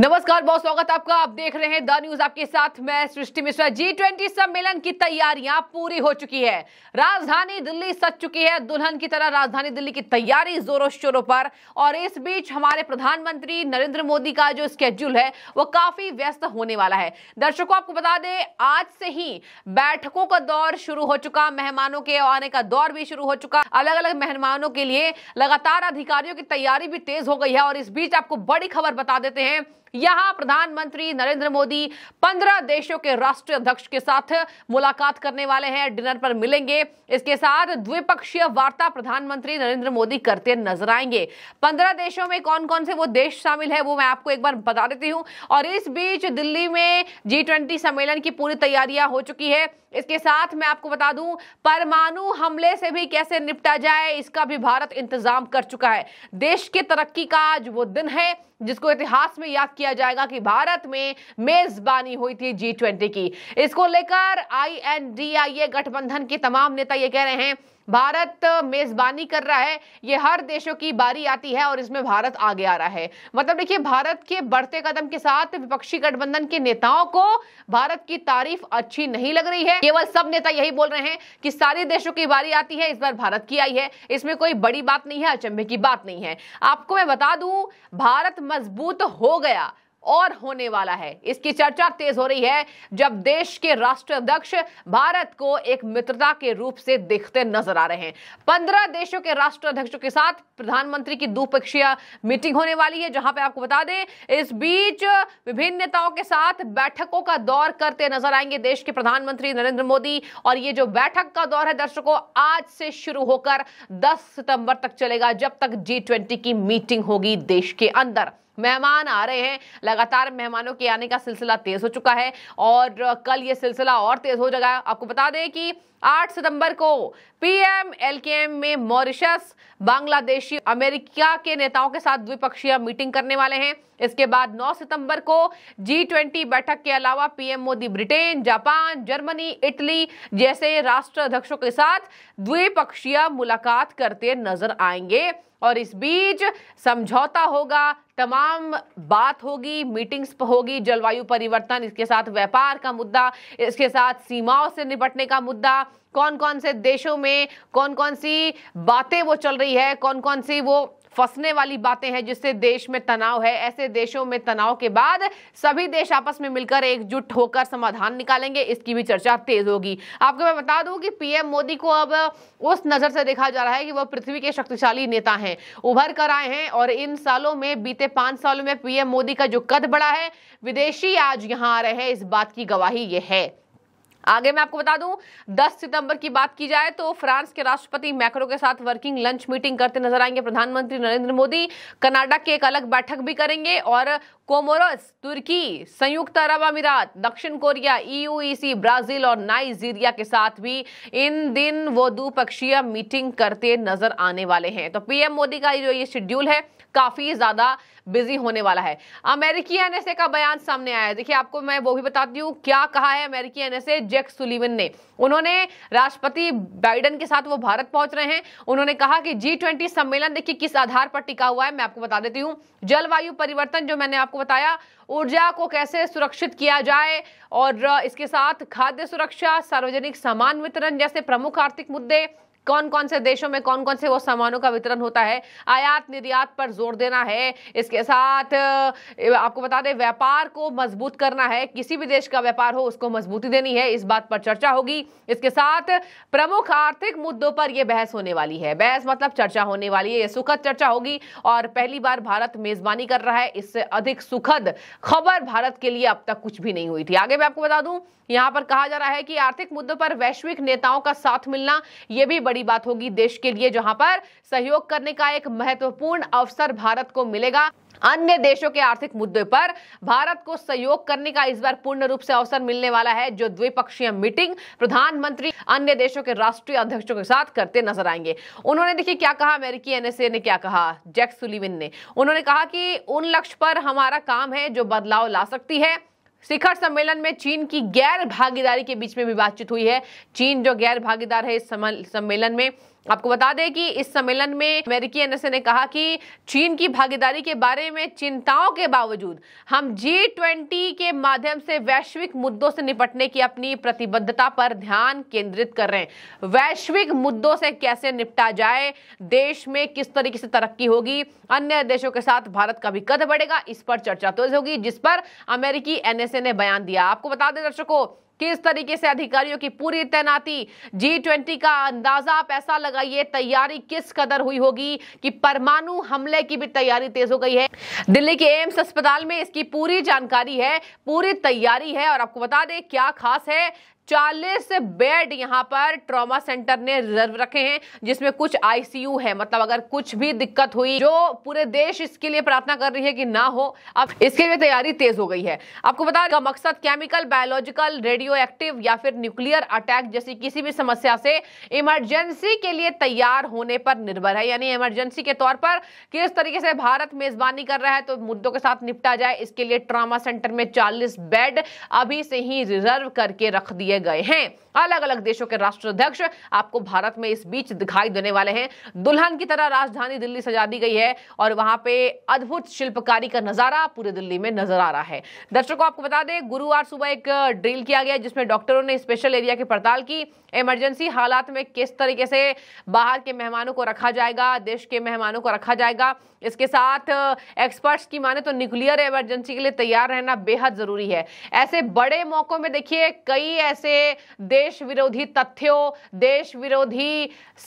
नमस्कार बहुत स्वागत आपका आप देख रहे हैं द न्यूज आपके साथ मैं सृष्टि मिश्रा जी ट्वेंटी सम्मेलन की तैयारियां पूरी हो चुकी है राजधानी दिल्ली सच चुकी है दुल्हन की तरह राजधानी दिल्ली की तैयारी जोरों शोरों पर और इस बीच हमारे प्रधानमंत्री नरेंद्र मोदी का जो स्केड्यूल है वो काफी व्यस्त होने वाला है दर्शकों आपको बता दें आज से ही बैठकों का दौर शुरू हो चुका मेहमानों के आने का दौर भी शुरू हो चुका अलग अलग मेहमानों के लिए लगातार अधिकारियों की तैयारी भी तेज हो गई है और इस बीच आपको बड़ी खबर बता देते हैं यहां प्रधानमंत्री नरेंद्र मोदी पंद्रह देशों के राष्ट्रीय अध्यक्ष के साथ मुलाकात करने वाले हैं डिनर पर मिलेंगे इसके साथ द्विपक्षीय वार्ता प्रधानमंत्री नरेंद्र मोदी करते नजर आएंगे पंद्रह देशों में कौन कौन से वो देश शामिल है वो मैं आपको एक बार बता देती हूँ और इस बीच दिल्ली में जी सम्मेलन की पूरी तैयारियां हो चुकी है इसके साथ मैं आपको बता दूं परमाणु हमले से भी कैसे निपटा जाए इसका भी भारत इंतजाम कर चुका है देश के तरक्की का आज वो दिन है जिसको इतिहास में याद किया जाएगा कि भारत में मेजबानी हुई थी जी ट्वेंटी की इसको लेकर आई एन डी आई ए गठबंधन के तमाम नेता ये कह रहे हैं भारत मेजबानी कर रहा है ये हर देशों की बारी आती है और इसमें भारत आगे आ रहा है मतलब देखिए भारत के बढ़ते कदम के साथ विपक्षी गठबंधन के नेताओं को भारत की तारीफ अच्छी नहीं लग रही है केवल सब नेता यही बोल रहे हैं कि सारे देशों की बारी आती है इस बार भारत की आई है इसमें कोई बड़ी बात नहीं है अचंभे की बात नहीं है आपको मैं बता दू भारत मजबूत हो गया और होने वाला है इसकी चर्चा तेज हो रही है जब देश के राष्ट्राध्यक्ष भारत को एक मित्रता के रूप से देखते नजर आ रहे हैं पंद्रह देशों के राष्ट्राध्यक्षों के साथ प्रधानमंत्री की द्विपक्षीय मीटिंग होने वाली है जहां पे आपको बता दें इस बीच विभिन्न नेताओं के साथ बैठकों का दौर करते नजर आएंगे देश के प्रधानमंत्री नरेंद्र मोदी और ये जो बैठक का दौर है दर्शकों आज से शुरू होकर दस सितंबर तक चलेगा जब तक जी की मीटिंग होगी देश के अंदर मेहमान आ रहे हैं लगातार मेहमानों के आने का सिलसिला तेज हो चुका है और कल ये सिलसिला और तेज हो जाएगा आपको बता दें कि 8 सितंबर को पीएम एलकेएम में मॉरिशस बांग्लादेशी अमेरिका के नेताओं के साथ द्विपक्षीय मीटिंग करने वाले हैं इसके बाद 9 सितंबर को जी ट्वेंटी बैठक के अलावा PM Modi Britain Japan Germany Italy जैसे राष्ट्र अध्यक्षों के साथ द्विपक्षीय मुलाकात करते नजर आएंगे और इस बीच समझौता होगा तमाम बात होगी मीटिंग्स होगी जलवायु परिवर्तन इसके साथ व्यापार का मुद्दा इसके साथ सीमाओं से निपटने का मुद्दा कौन कौन से देशों में कौन कौन सी बातें वो चल रही है कौन कौन सी वो फंसने वाली बातें हैं जिससे देश में तनाव है ऐसे देशों में तनाव के बाद सभी देश आपस में मिलकर एकजुट होकर समाधान निकालेंगे इसकी भी चर्चा तेज होगी आपको मैं बता दूं कि पीएम मोदी को अब उस नजर से देखा जा रहा है कि वह पृथ्वी के शक्तिशाली नेता हैं उभर कर आए हैं और इन सालों में बीते पांच सालों में पीएम मोदी का जो कद बढ़ा है विदेशी आज यहां आ रहे हैं इस बात की गवाही यह है आगे मैं आपको बता दूं 10 सितंबर की बात की जाए तो फ्रांस के राष्ट्रपति मैक्रो के साथ वर्किंग लंच मीटिंग करते नजर आएंगे प्रधानमंत्री नरेंद्र मोदी कनाडा के एक अलग बैठक भी करेंगे और कोमोरस तुर्की संयुक्त अरब अमीरात दक्षिण कोरिया ईयूईसी e e ब्राजील और नाइजीरिया के साथ भी इन दिन वो द्विपक्षीय मीटिंग करते नजर आने वाले हैं तो पीएम मोदी का जो ये शेड्यूल है काफी ज्यादा बिजी होने वाला है अमेरिकी एनएसए का बयान सामने आया है देखिए आपको मैं वो भी बताती हूँ क्या कहा है अमेरिकी एनएसए जैक सुलीवन ने उन्होंने राष्ट्रपति बाइडन के साथ वो भारत पहुंच रहे हैं उन्होंने कहा कि जी ट्वेंटी सम्मेलन देखिए किस आधार पर टिका हुआ है मैं आपको बता देती हूँ जलवायु परिवर्तन जो मैंने आपको बताया ऊर्जा को कैसे सुरक्षित किया जाए और इसके साथ खाद्य सुरक्षा सार्वजनिक सामान वितरण जैसे प्रमुख आर्थिक मुद्दे कौन कौन से देशों में कौन कौन से वो सामानों का वितरण होता है आयात निर्यात पर जोर देना है इसके साथ आपको बता दें व्यापार को मजबूत करना है किसी भी देश का व्यापार हो उसको मजबूती देनी है इस बात पर चर्चा होगी इसके साथ प्रमुख आर्थिक मुद्दों पर यह बहस होने वाली है बहस मतलब चर्चा होने वाली है यह सुखद चर्चा होगी और पहली बार भारत मेजबानी कर रहा है इससे अधिक सुखद खबर भारत के लिए अब तक कुछ भी नहीं हुई थी आगे मैं आपको बता दूं यहां पर कहा जा रहा है कि आर्थिक मुद्दों पर वैश्विक नेताओं का साथ मिलना यह भी बड़ी बड़ी बात होगी देश के लिए जहां पर सहयोग करने का एक महत्वपूर्ण अवसर भारत को मिलेगा अन्य देशों के आर्थिक मुद्दे पर भारत को सहयोग करने का इस बार पूर्ण रूप से अवसर मिलने वाला है जो द्विपक्षीय मीटिंग प्रधानमंत्री अन्य देशों के राष्ट्रीय अध्यक्षों के साथ करते नजर आएंगे उन्होंने देखिए क्या कहा अमेरिकी एनएसए ने क्या कहा जैक सुलिविन ने उन्होंने कहा कि उन लक्ष्य पर हमारा काम है जो बदलाव ला सकती है शिखर सम्मेलन में चीन की गैर भागीदारी के बीच में भी बातचीत हुई है चीन जो गैर भागीदार है इस सम्मेलन में आपको बता दें कि इस सम्मेलन में अमेरिकी एनएसए ने कहा कि चीन की भागीदारी के बारे में चिंताओं के बावजूद हम जी ट्वेंटी के माध्यम से वैश्विक मुद्दों से निपटने की अपनी प्रतिबद्धता पर ध्यान केंद्रित कर रहे हैं वैश्विक मुद्दों से कैसे निपटा जाए देश में किस तरीके से तरक्की होगी अन्य देशों के साथ भारत का भी कद बढ़ेगा इस पर चर्चा तेज होगी जिस पर अमेरिकी एनएसए ने बयान दिया आपको बता दें दर्शकों किस तरीके से अधिकारियों की पूरी तैनाती जी ट्वेंटी का अंदाजा पैसा लगाइए तैयारी किस कदर हुई होगी कि परमाणु हमले की भी तैयारी तेज हो गई है दिल्ली के एम्स अस्पताल में इसकी पूरी जानकारी है पूरी तैयारी है और आपको बता दें क्या खास है चालीस बेड यहाँ पर ट्रॉमा सेंटर ने रिजर्व रखे हैं जिसमें कुछ आईसीयू है मतलब अगर कुछ भी दिक्कत हुई जो पूरे देश इसके लिए प्रार्थना कर रही है कि ना हो अब इसके लिए तैयारी तेज हो गई है आपको बता दें मकसद केमिकल बायोलॉजिकल रेडियो एक्टिव या फिर न्यूक्लियर अटैक जैसी किसी भी समस्या से इमरजेंसी के लिए तैयार होने पर निर्भर है यानी इमरजेंसी के तौर पर किस तरीके से भारत मेजबानी कर रहा है तो मुद्दों के साथ निपटा जाए इसके लिए ट्रामा सेंटर में चालीस बेड अभी से ही रिजर्व करके रख दिए गए हैं अलग अलग देशों के राष्ट्राध्यक्ष आपको भारत में इस बीच दिखाई देने वाले हैं दुल्हन की तरह राजधानी दिल्ली सजा दी गई है और वहां पे अद्भुत शिल्पकारी का नजारा पूरे दिल्ली में नजर आ रहा है दर्शकों आपको बता दें गुरुवार सुबह एक ड्रिल किया गया जिसमें डॉक्टरों ने स्पेशल एरिया की पड़ताल की इमरजेंसी हालात में किस तरीके से बाहर के मेहमानों को रखा जाएगा देश के मेहमानों को रखा जाएगा इसके साथ एक्सपर्ट्स की माने तो न्यूक्लियर इमरजेंसी के लिए तैयार रहना बेहद जरूरी है ऐसे बड़े मौकों में देखिए कई ऐसे से देश विरोधी तथ्यों देश विरोधी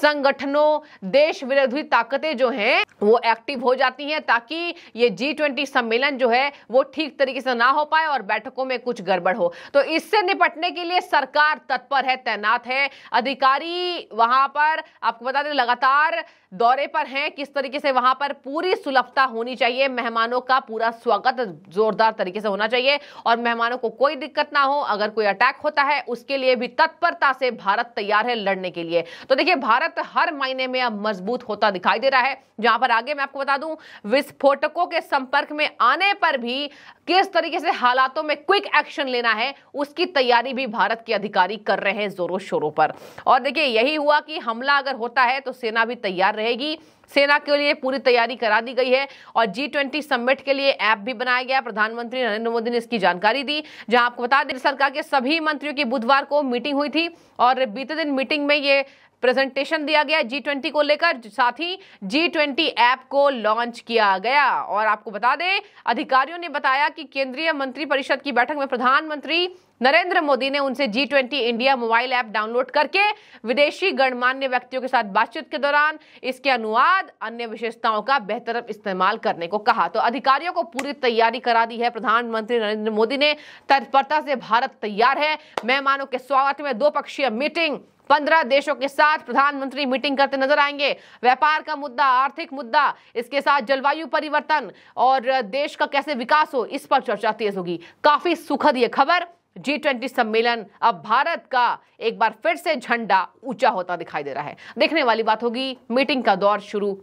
संगठनों देश विरोधी ताकतें जो हैं वो एक्टिव हो जाती हैं ताकि ये जी ट्वेंटी सम्मेलन जो है वो ठीक तरीके से ना हो पाए और बैठकों में कुछ गड़बड़ हो तो इससे निपटने के लिए सरकार तत्पर है तैनात है अधिकारी वहां पर आपको बता दें लगातार दौरे पर हैं किस तरीके से वहां पर पूरी सुलभता होनी चाहिए मेहमानों का पूरा स्वागत जोरदार तरीके से होना चाहिए और मेहमानों को कोई दिक्कत ना हो अगर कोई अटैक होता है है उसके लिए भी तत्परता से भारत तैयार है लड़ने के लिए तो देखिए भारत हर मायने में अब मजबूत होता दिखाई दे रहा है जहां पर आगे मैं आपको बता दूं विस्फोटकों के संपर्क में आने पर भी किस तरीके से हालातों में क्विक एक्शन लेना है उसकी तैयारी भी भारत के अधिकारी कर रहे हैं जोरों शोरों पर और देखिए यही हुआ कि हमला अगर होता है तो सेना भी तैयार रहेगी सेना के लिए पूरी तैयारी करा दी गई है और जी ट्वेंटी समिट के लिए ऐप भी बनाया गया प्रधानमंत्री नरेंद्र मोदी ने इसकी जानकारी दी जहां आपको बता दें सरकार के सभी मंत्रियों की बुधवार को मीटिंग हुई थी और बीते दिन मीटिंग में ये प्रेजेंटेशन दिया गया जी ट्वेंटी को लेकर साथ ही जी ट्वेंटी ऐप को लॉन्च किया गया और आपको बता दें अधिकारियों ने बताया कि केंद्रीय मंत्री परिषद की बैठक में प्रधानमंत्री नरेंद्र मोदी ने उनसे G twenty India mobile app download करके विदेशी गणमान्य व्यक्तियों के साथ बातचीत के दौरान इसके अनुवाद अन्य विशेषताओं का बेहतर इस्तेमाल करने को कहा तो अधिकारियों को पूरी तैयारी करा दी है प्रधानमंत्री नरेंद्र मोदी ने तत्परता से भारत तैयार है मेहमानों के स्वागत में दो पक्षीय मीटिंग पंद्रह देशों के साथ प्रधानमंत्री मीटिंग करते नजर आएंगे व्यापार का मुद्दा आर्थिक मुद्दा इसके साथ जलवायु परिवर्तन और देश का कैसे विकास हो इस पर चर्चा तेज होगी काफी सुखद ये खबर जी ट्वेंटी सम्मेलन अब भारत का एक बार फिर से झंडा ऊंचा होता दिखाई दे रहा है देखने वाली बात होगी मीटिंग का दौर शुरू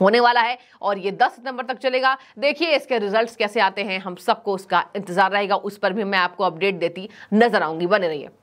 होने वाला है और ये 10 सितंबर तक चलेगा देखिए इसके रिजल्ट्स कैसे आते हैं हम सबको उसका इंतजार रहेगा उस पर भी मैं आपको अपडेट देती नजर आऊंगी बने रहिए